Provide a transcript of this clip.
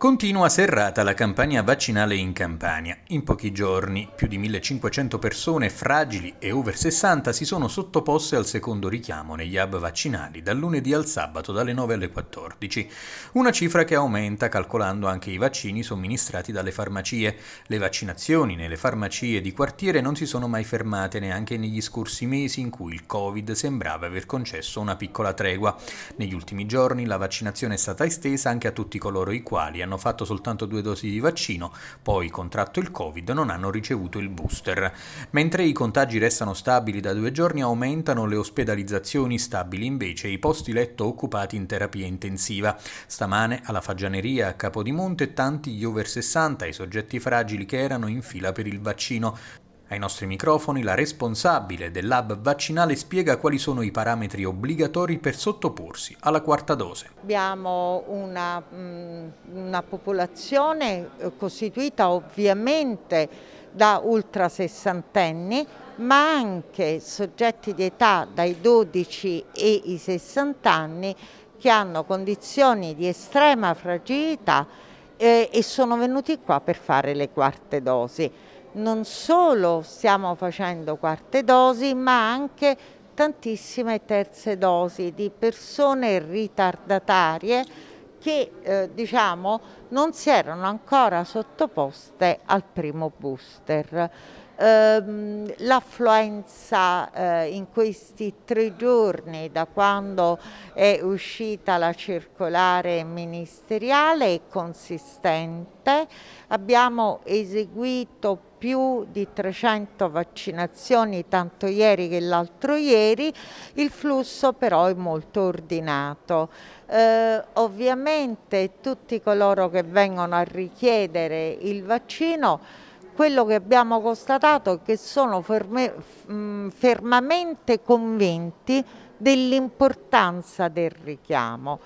Continua serrata la campagna vaccinale in Campania. In pochi giorni più di 1500 persone fragili e over 60 si sono sottoposte al secondo richiamo negli hub vaccinali dal lunedì al sabato dalle 9 alle 14, una cifra che aumenta calcolando anche i vaccini somministrati dalle farmacie. Le vaccinazioni nelle farmacie di quartiere non si sono mai fermate neanche negli scorsi mesi in cui il Covid sembrava aver concesso una piccola tregua. Negli ultimi giorni la vaccinazione è stata estesa anche a tutti coloro i quali hanno hanno fatto soltanto due dosi di vaccino, poi contratto il Covid, non hanno ricevuto il booster. Mentre i contagi restano stabili da due giorni, aumentano le ospedalizzazioni, stabili invece i posti letto occupati in terapia intensiva. Stamane alla Fagianeria a Capodimonte tanti gli over 60, i soggetti fragili che erano in fila per il vaccino. Ai nostri microfoni la responsabile del lab vaccinale spiega quali sono i parametri obbligatori per sottoporsi alla quarta dose. Abbiamo una, mm, una popolazione eh, costituita ovviamente da ultra sessantenni, ma anche soggetti di età dai 12 e i 60 anni che hanno condizioni di estrema fragilità eh, e sono venuti qua per fare le quarte dosi non solo stiamo facendo quarte dosi ma anche tantissime terze dosi di persone ritardatarie che eh, diciamo non si erano ancora sottoposte al primo booster. Ehm, l'affluenza eh, in questi tre giorni da quando è uscita la circolare ministeriale è consistente, abbiamo eseguito più di 300 vaccinazioni tanto ieri che l'altro ieri, il flusso però è molto ordinato. Eh, ovviamente tutti coloro che vengono a richiedere il vaccino quello che abbiamo constatato è che sono ferme, fermamente convinti dell'importanza del richiamo